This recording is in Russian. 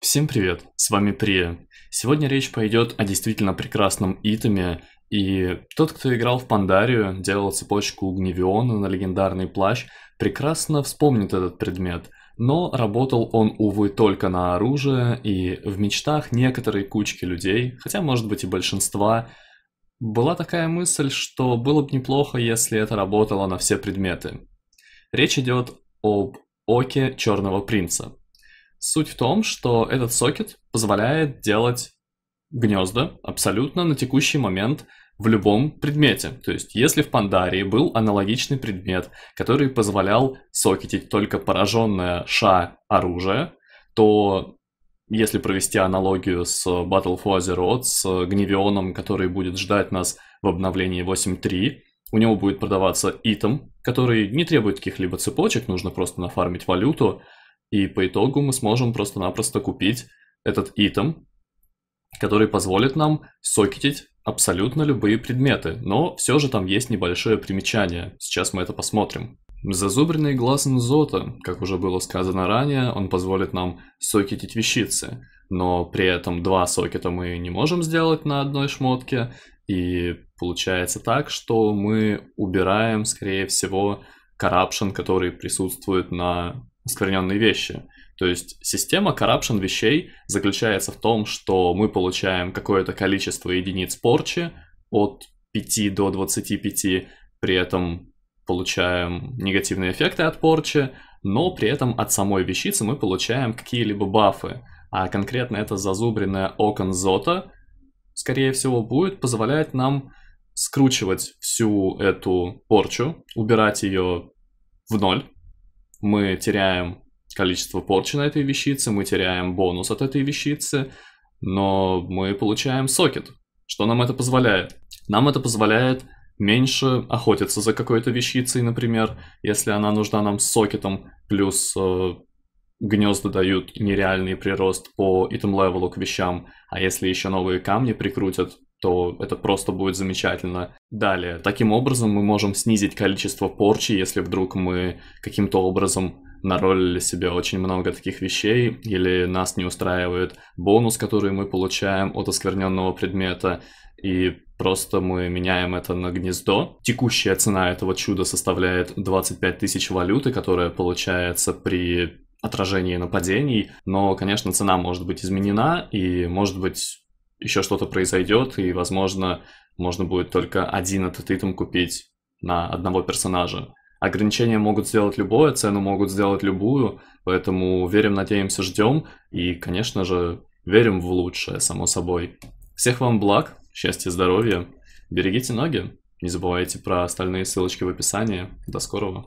Всем привет, с вами Прия. Сегодня речь пойдет о действительно прекрасном итеме, и тот, кто играл в Пандарию, делал цепочку Гневиона на легендарный плащ, прекрасно вспомнит этот предмет, но работал он, увы, только на оружие, и в мечтах некоторой кучки людей, хотя может быть и большинства, была такая мысль, что было бы неплохо, если это работало на все предметы. Речь идет об Оке Черного Принца – Суть в том, что этот сокет позволяет делать гнезда абсолютно на текущий момент в любом предмете. То есть, если в Пандарии был аналогичный предмет, который позволял сокетить только пораженное ша оружие, то если провести аналогию с Battle for Azeroth, с Гневионом, который будет ждать нас в обновлении 8.3, у него будет продаваться итем, который не требует каких-либо цепочек, нужно просто нафармить валюту, и по итогу мы сможем просто-напросто купить этот итем, который позволит нам сокетить абсолютно любые предметы, но все же там есть небольшое примечание, сейчас мы это посмотрим. Зазубренный глаз Нзота, как уже было сказано ранее, он позволит нам сокетить вещицы, но при этом два сокета мы не можем сделать на одной шмотке, и получается так, что мы убираем, скорее всего, corruption, который присутствует на оскверненные вещи. То есть система corruption вещей заключается в том, что мы получаем какое-то количество единиц порчи от 5 до 25, при этом получаем негативные эффекты от порчи, но при этом от самой вещицы мы получаем какие-либо бафы. А конкретно это зазубренное окон зота, скорее всего, будет позволять нам скручивать всю эту порчу, убирать ее в ноль, мы теряем количество порчи на этой вещице, мы теряем бонус от этой вещицы, но мы получаем сокет. Что нам это позволяет? Нам это позволяет меньше охотиться за какой-то вещицей, например, если она нужна нам с сокетом, плюс э, гнезда дают нереальный прирост по итем-левелу к вещам, а если еще новые камни прикрутят, то это просто будет замечательно. Далее, таким образом мы можем снизить количество порчи, если вдруг мы каким-то образом наролили себе очень много таких вещей, или нас не устраивает бонус, который мы получаем от оскверненного предмета, и просто мы меняем это на гнездо. Текущая цена этого чуда составляет 25 тысяч валюты, которая получается при отражении нападений, но, конечно, цена может быть изменена, и, может быть, еще что-то произойдет, и, возможно, можно будет только один этот итем купить на одного персонажа. Ограничения могут сделать любое, цену могут сделать любую, поэтому верим, надеемся, ждем, и, конечно же, верим в лучшее, само собой. Всех вам благ, счастья, здоровья, берегите ноги, не забывайте про остальные ссылочки в описании. До скорого!